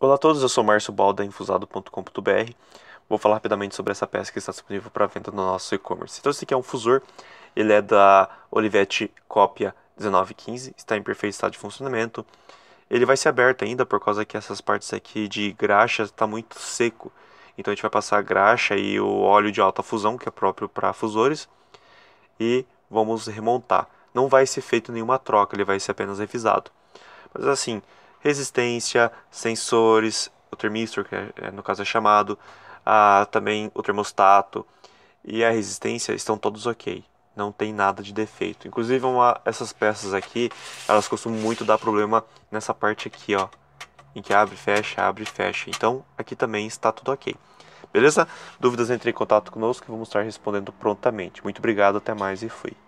Olá a todos, eu sou Márcio Balda, infusado.com.br. Vou falar rapidamente sobre essa peça que está disponível para venda no nosso e-commerce. Então, esse aqui é um fusor, ele é da Olivetti Cópia 1915, está em perfeito estado de funcionamento. Ele vai ser aberto ainda por causa que essas partes aqui de graxa está muito seco. Então, a gente vai passar a graxa e o óleo de alta fusão, que é próprio para fusores, e vamos remontar. Não vai ser feito nenhuma troca, ele vai ser apenas revisado. Mas assim, resistência, sensores, o termistor, que é, é, no caso é chamado, a, ah, também o termostato e a resistência estão todos ok. Não tem nada de defeito. Inclusive uma, essas peças aqui, elas costumam muito dar problema nessa parte aqui, ó. Em que abre, fecha, abre, fecha. Então aqui também está tudo ok. Beleza? Dúvidas entre em contato conosco que vamos estar respondendo prontamente. Muito obrigado, até mais e fui.